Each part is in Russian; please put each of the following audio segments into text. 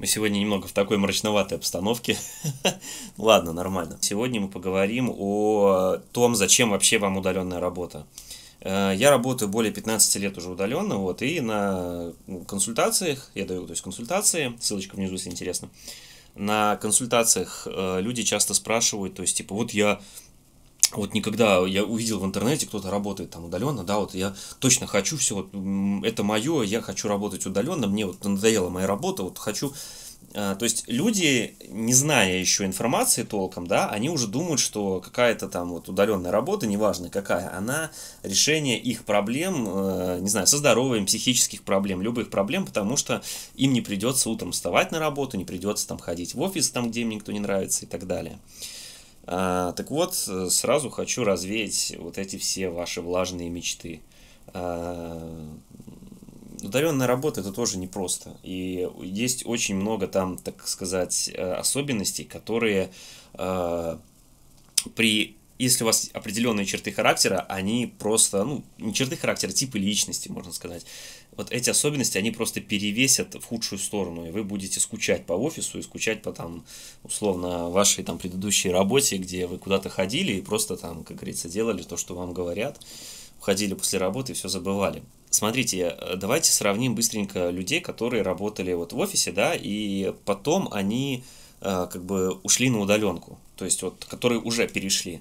Мы сегодня немного в такой мрачноватой обстановке. Ладно, нормально. Сегодня мы поговорим о том, зачем вообще вам удаленная работа. Э, я работаю более 15 лет уже удаленно, вот, и на ну, консультациях, я даю, то есть консультации, ссылочка внизу, если интересно, на консультациях э, люди часто спрашивают, то есть, типа, вот я вот никогда я увидел в интернете, кто-то работает там удаленно, да, вот я точно хочу все, вот, это мое, я хочу работать удаленно, мне вот надоела моя работа, вот хочу а, то есть люди, не зная еще информации толком, да, они уже думают, что какая-то там вот удаленная работа, неважно какая, она решение их проблем, э, не знаю, со здоровьем, психических проблем, любых проблем, потому что им не придется утром вставать на работу, не придется там ходить в офис, там, где им никто не нравится и так далее. А, так вот, э, сразу хочу развеять вот эти все ваши влажные мечты. А, удаленная работа это тоже непросто. И есть очень много там, так сказать, э, особенностей, которые э, при если у вас определенные черты характера, они просто, ну, не черты характера, а типы личности, можно сказать. Вот эти особенности, они просто перевесят в худшую сторону, и вы будете скучать по офису и скучать по там, условно, вашей там предыдущей работе, где вы куда-то ходили и просто там, как говорится, делали то, что вам говорят, уходили после работы и все забывали. Смотрите, э, давайте сравним быстренько людей, которые работали вот в офисе, да, и потом они Э, как бы ушли на удаленку, то есть вот, которые уже перешли.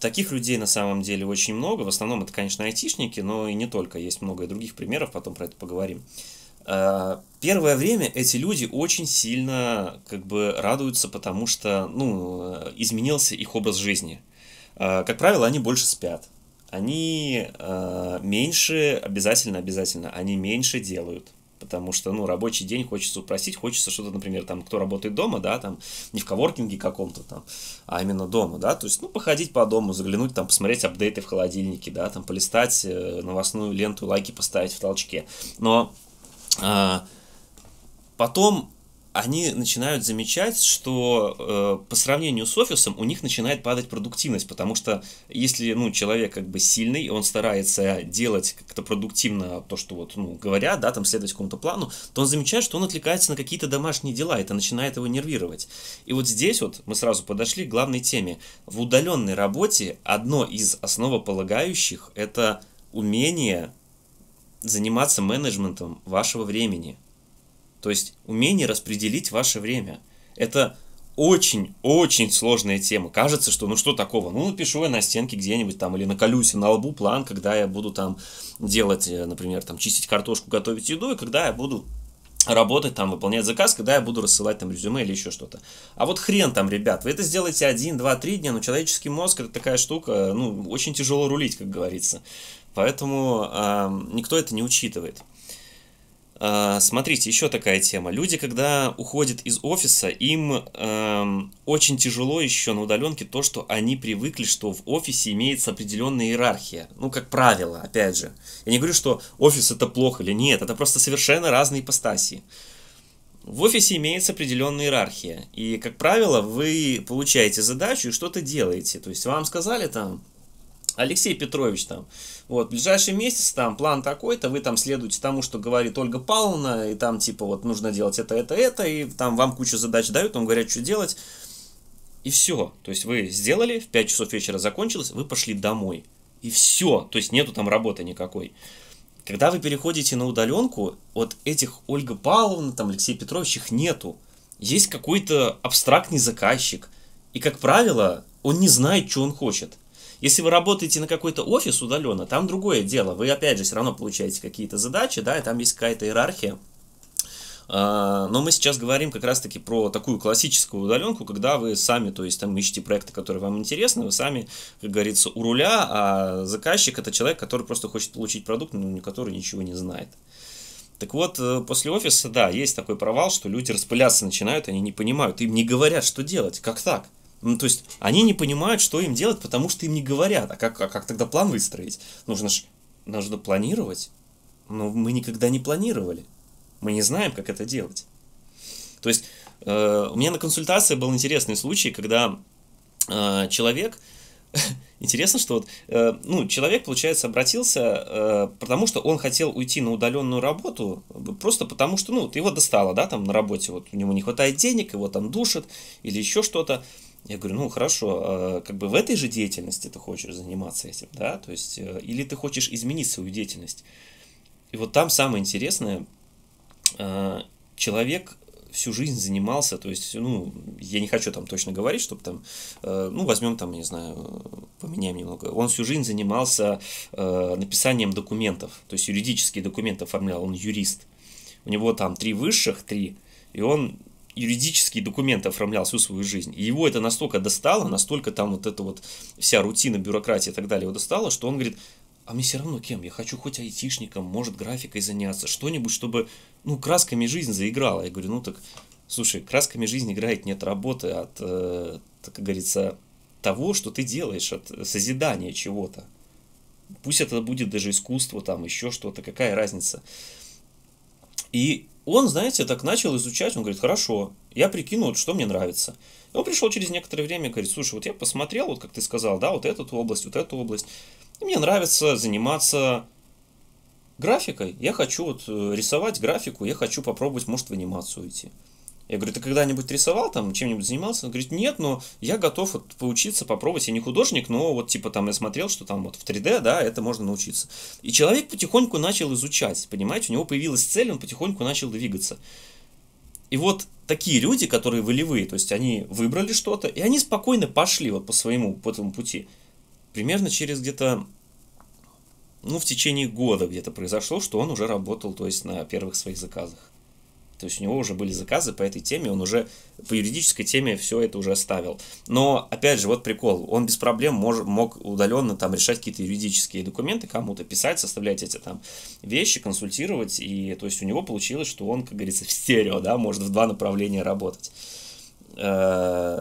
Таких людей на самом деле очень много, в основном это, конечно, айтишники, но и не только, есть много и других примеров, потом про это поговорим. Э, первое время эти люди очень сильно как бы радуются, потому что ну, э, изменился их образ жизни. Как правило, они больше спят, они меньше, обязательно-обязательно, они меньше делают потому что, ну, рабочий день хочется упростить, хочется что-то, например, там, кто работает дома, да, там, не в коворкинге каком-то там, а именно дома, да, то есть, ну, походить по дому, заглянуть там, посмотреть апдейты в холодильнике, да, там, полистать э, новостную ленту, лайки поставить в толчке, но а, потом они начинают замечать, что э, по сравнению с офисом у них начинает падать продуктивность, потому что если ну, человек как бы сильный, он старается делать как-то продуктивно то, что вот ну, говорят, да, там следовать какому-то плану, то он замечает, что он отвлекается на какие-то домашние дела, это начинает его нервировать. И вот здесь вот мы сразу подошли к главной теме. В удаленной работе одно из основополагающих – это умение заниматься менеджментом вашего времени – то есть умение распределить ваше время. Это очень-очень сложная тема. Кажется, что ну что такого? Ну, напишу я на стенке где-нибудь там или наколюсь на лбу план, когда я буду там делать, э, например, там чистить картошку, готовить еду, и когда я буду работать там, выполнять заказ, когда я буду рассылать там резюме или еще что-то. А вот хрен там, ребят, вы это сделаете один, два, три дня, но человеческий мозг это такая штука, ну, очень тяжело рулить, как говорится. Поэтому э, никто это не учитывает. А, смотрите, еще такая тема. Люди, когда уходят из офиса, им эм, очень тяжело еще на удаленке то, что они привыкли, что в офисе имеется определенная иерархия. Ну, как правило, опять же. Я не говорю, что офис это плохо или нет, это просто совершенно разные ипостаси. В офисе имеется определенная иерархия. И, как правило, вы получаете задачу и что-то делаете. То есть вам сказали там, Алексей Петрович там, вот, в ближайший месяц там план такой-то, вы там следуете тому, что говорит Ольга Павловна, и там типа вот нужно делать это, это, это, и там вам кучу задач дают, вам говорят, что делать, и все. То есть вы сделали, в 5 часов вечера закончилось, вы пошли домой, и все, то есть нету там работы никакой. Когда вы переходите на удаленку, вот этих Ольга Павловна, там Алексей Петрович, их нету. Есть какой-то абстрактный заказчик, и, как правило, он не знает, что он хочет – если вы работаете на какой-то офис удаленно, там другое дело. Вы, опять же, все равно получаете какие-то задачи, да, и там есть какая-то иерархия. А, но мы сейчас говорим как раз-таки про такую классическую удаленку, когда вы сами, то есть там ищете проекты, которые вам интересны, вы сами, как говорится, у руля, а заказчик это человек, который просто хочет получить продукт, но который ничего не знает. Так вот, э, после офиса, да, есть такой провал, что люди распыляться начинают, они не понимают, им не говорят, что делать, как так? Ну, то есть они не понимают, что им делать, потому что им не говорят. А как, а как тогда план выстроить? Нужно ж нужно планировать. Но мы никогда не планировали. Мы не знаем, как это делать. То есть э, у меня на консультации был интересный случай, когда э, человек... Интересно, что вот, э, ну, человек, получается, обратился, э, потому что он хотел уйти на удаленную работу, просто потому что, ну, вот его достало, да, там на работе, вот у него не хватает денег, его там душат или еще что-то. Я говорю, ну хорошо, а, как бы в этой же деятельности ты хочешь заниматься этим, да, то есть, э, или ты хочешь изменить свою деятельность. И вот там самое интересное, а, человек всю жизнь занимался, то есть, ну, я не хочу там точно говорить, чтобы там, э, ну, возьмем там, не знаю, поменяем немного. Он всю жизнь занимался э, написанием документов, то есть юридические документы оформлял, он юрист. У него там три высших, три, и он юридический документ оформлял всю свою жизнь. И его это настолько достало, настолько там вот эта вот вся рутина, бюрократия и так далее его достало, что он говорит, а мне все равно кем, я хочу хоть айтишником, может графикой заняться, что-нибудь, чтобы, ну, красками жизнь заиграла. Я говорю, ну так, слушай, красками жизнь играет нет работы, от, э, так, как говорится, того, что ты делаешь, от созидания чего-то. Пусть это будет даже искусство, там еще что-то, какая разница. И он, знаете, так начал изучать, он говорит, хорошо, я прикину, вот что мне нравится. И он пришел через некоторое время, говорит, слушай, вот я посмотрел, вот как ты сказал, да, вот эту область, вот эту область, и мне нравится заниматься графикой, я хочу вот э, рисовать графику, я хочу попробовать, может, в анимацию идти. Я говорю, ты когда-нибудь рисовал там, чем-нибудь занимался? Он говорит, нет, но я готов вот поучиться, попробовать. Я не художник, но вот типа там я смотрел, что там вот в 3D, да, это можно научиться. И человек потихоньку начал изучать, понимаете, у него появилась цель, он потихоньку начал двигаться. И вот такие люди, которые волевые, то есть они выбрали что-то, и они спокойно пошли вот по своему, по этому пути. Примерно через где-то, ну, в течение года где-то произошло, что он уже работал, то есть на первых своих заказах. То есть у него уже были заказы по этой теме, он уже по юридической теме все это уже оставил. Но, опять же, вот прикол, он без проблем мож, мог удаленно там решать какие-то юридические документы кому-то, писать, составлять эти там вещи, консультировать, и то есть у него получилось, что он, как говорится, в стерео, да, может в два направления работать. Э,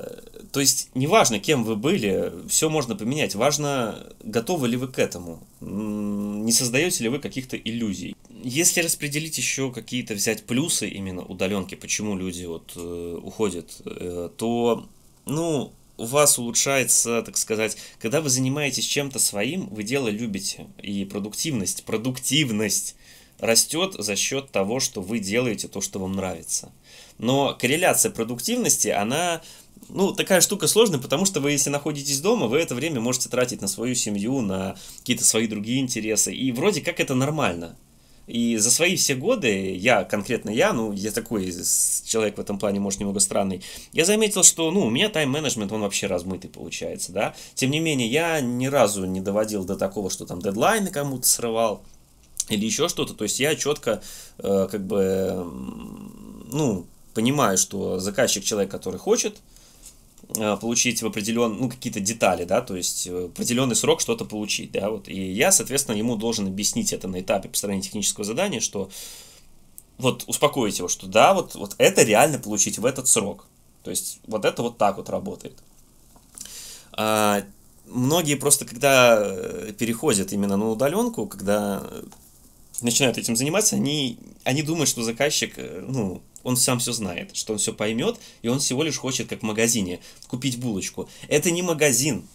то есть, неважно, кем вы были, все можно поменять. Важно, готовы ли вы к этому. Не создаете ли вы каких-то иллюзий. Если распределить еще какие-то, взять плюсы именно удаленки, почему люди вот э, уходят, э, то, ну, у вас улучшается, так сказать, когда вы занимаетесь чем-то своим, вы дело любите. И продуктивность, продуктивность растет за счет того, что вы делаете то, что вам нравится. Но корреляция продуктивности, она ну, такая штука сложная, потому что вы, если находитесь дома, вы это время можете тратить на свою семью, на какие-то свои другие интересы. И вроде как это нормально. И за свои все годы, я, конкретно я, ну, я такой человек в этом плане, может, немного странный, я заметил, что, ну, у меня тайм-менеджмент, он вообще размытый получается, да. Тем не менее, я ни разу не доводил до такого, что там дедлайны кому-то срывал или еще что-то. То есть я четко, э, как бы, ну, понимаю, что заказчик человек, который хочет, Э, получить в определенные, ну, какие-то детали, да, то есть в э, определенный срок что-то получить, да, вот. И я, соответственно, ему должен объяснить это на этапе построения технического задания, что вот успокоить его, что да, вот, вот это реально получить в этот срок. То есть вот это вот так вот работает. А, многие просто, когда э, переходят именно на удаленку, когда начинают этим заниматься, они, они думают, что заказчик, ну, он сам все знает, что он все поймет, и он всего лишь хочет, как в магазине, купить булочку. Это не магазин.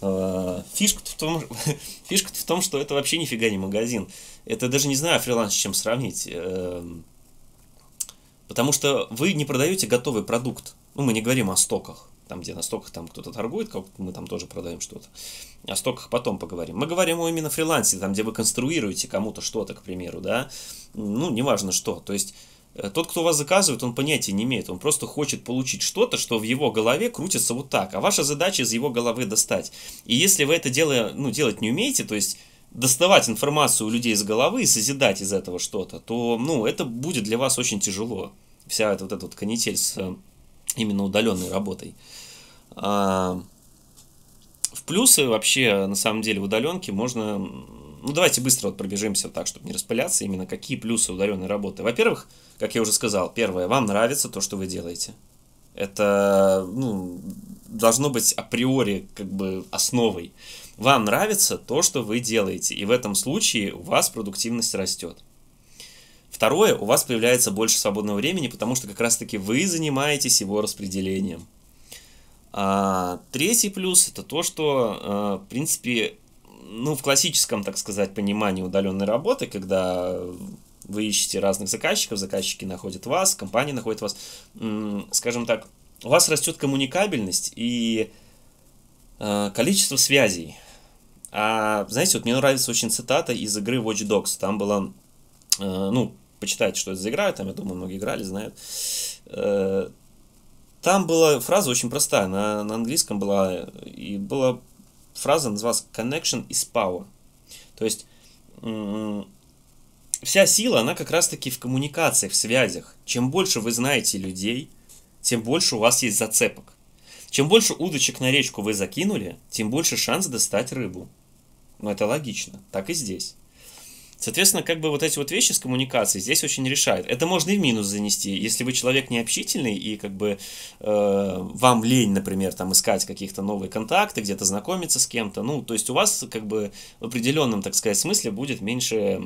А, фишка -то в том, фишка в том, что это вообще нифига не магазин. Это даже не знаю а фриланс чем сравнить. Эм, потому что вы не продаете готовый продукт. Ну, мы не говорим о стоках. Там, где на стоках там кто-то торгует, как мы там тоже продаем что-то. О стоках потом поговорим. Мы говорим о именно фрилансе, там, где вы конструируете кому-то что-то, к примеру, да. Ну, неважно что. То есть Э, тот, кто вас заказывает, он понятия не имеет, он просто хочет получить что-то, что в его голове крутится вот так, а ваша задача из его головы достать. И если вы это дело, ну, делать не умеете, то есть доставать информацию у людей из головы и созидать из этого что-то, то, ну, это будет для вас очень тяжело. Вся эта вот эта вот канитель с э, именно удаленной работой. А, в плюсы вообще, на самом деле, в удаленке можно ну давайте быстро вот пробежимся вот так, чтобы не распыляться, именно какие плюсы удаленной работы. Во-первых, как я уже сказал, первое, вам нравится то, что вы делаете. Это, ну, должно быть априори как бы основой. Вам нравится то, что вы делаете, и в этом случае у вас продуктивность растет. Второе, у вас появляется больше свободного времени, потому что как раз-таки вы занимаетесь его распределением. А, третий плюс это то, что, э, в принципе, ну, в классическом, так сказать, понимании удаленной работы, когда вы ищете разных заказчиков, заказчики находят вас, компания находит вас, скажем так, у вас растет коммуникабельность и э, количество связей. А, знаете, вот мне нравится очень цитата из игры Watch Dogs. Там была, э, ну, почитайте, что это за игра, там, я думаю, многие играли, знают. Э, там была фраза очень простая, на, на английском была, и было фраза называлась connection is power. То есть вся сила, она как раз-таки в коммуникациях, в связях. Чем больше вы знаете людей, тем больше у вас есть зацепок. Чем больше удочек на речку вы закинули, тем больше шанс достать рыбу. Но ну, это логично, так и здесь. Соответственно, как бы вот эти вот вещи с коммуникацией здесь очень решают. Это можно и в минус занести. Если вы человек необщительный и как бы э, вам лень, например, там искать каких-то новые контакты, где-то знакомиться с кем-то, ну, то есть у вас как бы в определенном, так сказать, смысле будет меньше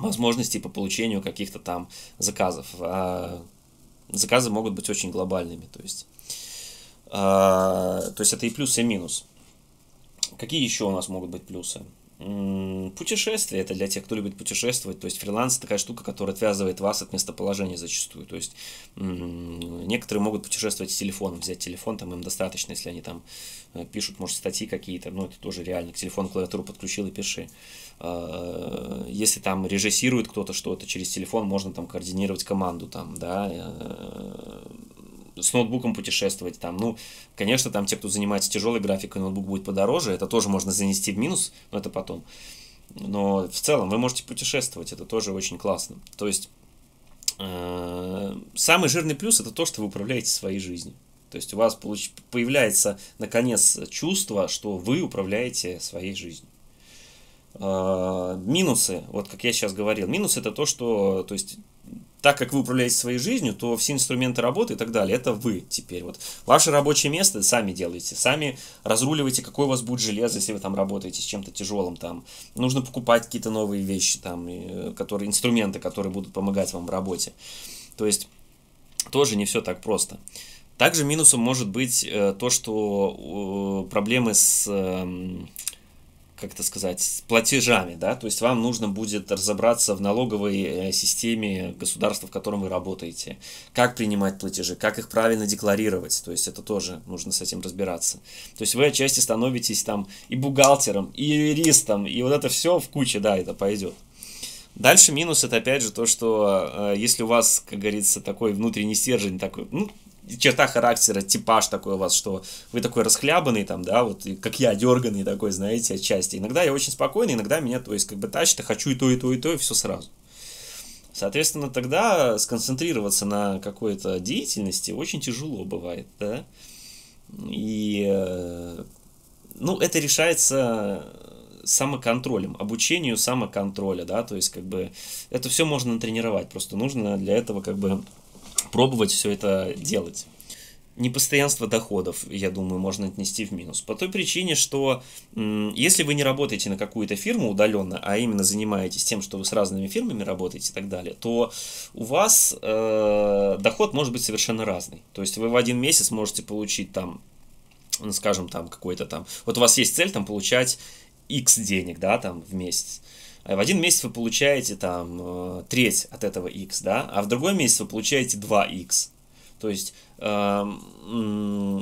возможностей по получению каких-то там заказов. А заказы могут быть очень глобальными, то есть, э, то есть это и плюс, и минус. Какие еще у нас могут быть плюсы? Путешествие это для тех, кто любит путешествовать. То есть фриланс такая штука, которая отвязывает вас от местоположения зачастую. То есть некоторые могут путешествовать с телефоном, взять телефон, там им достаточно, если они там э, пишут, может, статьи какие-то, ну это тоже реально, к телефону клавиатуру подключил и пиши. А, если там режиссирует кто-то что-то через телефон, можно там координировать команду там, да, э, с ноутбуком путешествовать там. Ну, конечно, там те, кто занимается тяжелой графикой, ноутбук будет подороже, это тоже можно занести в минус, но это потом. Но в целом вы можете путешествовать, это тоже очень классно. То есть э, самый жирный плюс это то, что вы управляете своей жизнью. То есть у вас получ... появляется наконец чувство, что вы управляете своей жизнью. Э, минусы, вот как я сейчас говорил, минус это то, что то есть так как вы управляете своей жизнью, то все инструменты работы и так далее, это вы теперь. Вот ваше рабочее место сами делаете, сами разруливаете, какое у вас будет железо, если вы там работаете с чем-то тяжелым, там нужно покупать какие-то новые вещи, там, э, которые, инструменты, которые будут помогать вам в работе. То есть тоже не все так просто. Также минусом может быть э, то, что э, проблемы с эм, как это сказать, с платежами, да, то есть вам нужно будет разобраться в налоговой э, системе государства, в котором вы работаете, как принимать платежи, как их правильно декларировать, то есть это тоже нужно с этим разбираться. То есть вы отчасти становитесь там и бухгалтером, и юристом, и вот это все в куче, да, это пойдет. Дальше минус это опять же то, что э, если у вас, как говорится, такой внутренний стержень, такой, ну, черта характера, типаж такой у вас, что вы такой расхлябанный там, да, вот как я, дерганный такой, знаете, отчасти. Иногда я очень спокойный, иногда меня, то есть, как бы тащит, хочу и то, и то, и то, и все сразу. Соответственно, тогда сконцентрироваться на какой-то деятельности очень тяжело бывает, да. И, э, ну, это решается самоконтролем, обучению самоконтроля, да, то есть как бы это все можно тренировать, просто нужно для этого как бы пробовать все это делать. Непостоянство доходов, я думаю, можно отнести в минус. По той причине, что если вы не работаете на какую-то фирму удаленно, а именно занимаетесь тем, что вы с разными фирмами работаете и так далее, то у вас э, доход может быть совершенно разный. То есть вы в один месяц можете получить там, ну, скажем, там какой-то там... Вот у вас есть цель там получать X денег, да, там в месяц. Э, Э, в один месяц вы получаете там э, треть от этого x, да, а в другой месяц вы получаете 2x. То есть э,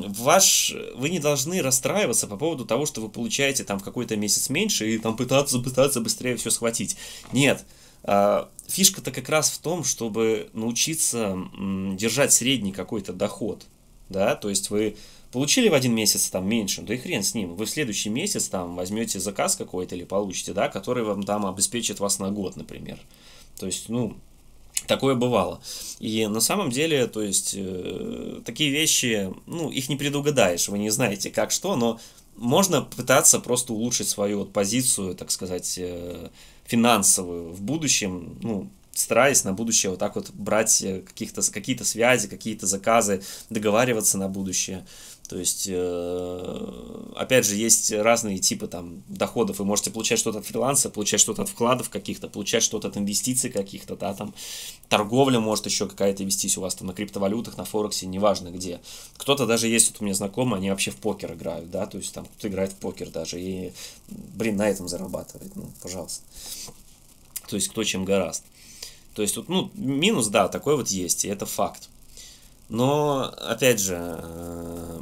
ваш, вы не должны расстраиваться по поводу того, что вы получаете там в какой-то месяц меньше и там пытаться, пытаться быстрее все схватить. Нет, э, фишка-то как раз в том, чтобы научиться э, держать средний какой-то доход. Да, то есть вы Получили в один месяц там меньше, да и хрен с ним. Вы в следующий месяц там возьмете заказ какой-то или получите, да, который вам там обеспечит вас на год, например. То есть, ну, Такое бывало. И на самом деле, то есть, э, такие вещи, ну, их не предугадаешь, вы не знаете как что, но можно пытаться просто улучшить свою вот позицию, так сказать, э, финансовую в будущем, ну, стараясь на будущее вот так вот брать э, каких-то, какие-то связи, какие-то заказы, договариваться на будущее. То есть, э, опять же, есть разные типы там доходов. Вы можете получать что-то от фриланса, получать что-то от вкладов каких-то, получать что-то от инвестиций каких-то, да, там торговля может еще какая-то вестись у вас там на криптовалютах, на Форексе, неважно где. Кто-то даже есть, вот у меня знакомые, они вообще в покер играют, да, то есть там кто-то играет в покер даже и, блин, на этом зарабатывает, ну, пожалуйста. То есть кто чем гораст. То есть, вот, ну, минус, да, такой вот есть, и это факт. Но, опять же, э,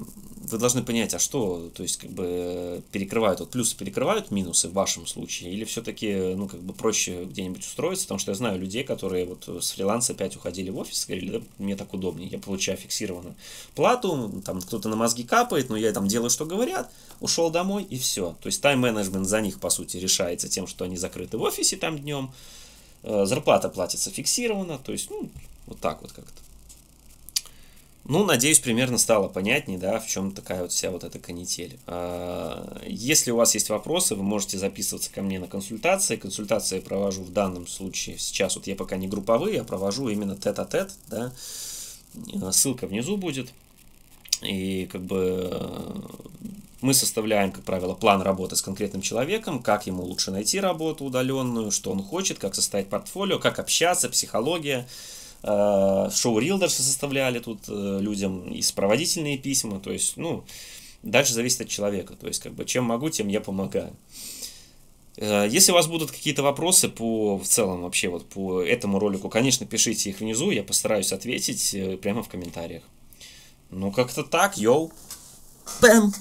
вы должны понять, а что, то есть, как бы перекрывают, вот плюсы перекрывают минусы в вашем случае, или все-таки, ну, как бы проще где-нибудь устроиться, потому что я знаю людей, которые вот с фриланса опять уходили в офис, говорили, да, мне так удобнее, я получаю фиксированную плату, там кто-то на мозги капает, но я там делаю, что говорят, ушел домой и все. То есть, тайм-менеджмент за них, по сути, решается тем, что они закрыты в офисе там днем, Э, зарплата платится фиксированно, то есть, ну, вот так вот как-то. Ну, надеюсь, примерно стало понятнее, да, в чем такая вот вся вот эта канитель. А, если у вас есть вопросы, вы можете записываться ко мне на консультации. Консультации я провожу в данном случае. Сейчас вот я пока не групповые, я провожу именно тет-а-тет, -а -тет, да. Э, ссылка внизу будет. И как бы мы составляем, как правило, план работы с конкретным человеком, как ему лучше найти работу удаленную, что он хочет, как составить портфолио, как общаться, психология. Э, Шоу-рил составляли тут э, людям, и сопроводительные письма, то есть, ну, дальше зависит от человека, то есть, как бы, чем могу, тем я помогаю. Э, если у вас будут какие-то вопросы по в целом вообще вот по этому ролику, конечно, пишите их внизу, я постараюсь ответить прямо в комментариях. Ну как-то так, йоу. Бэм!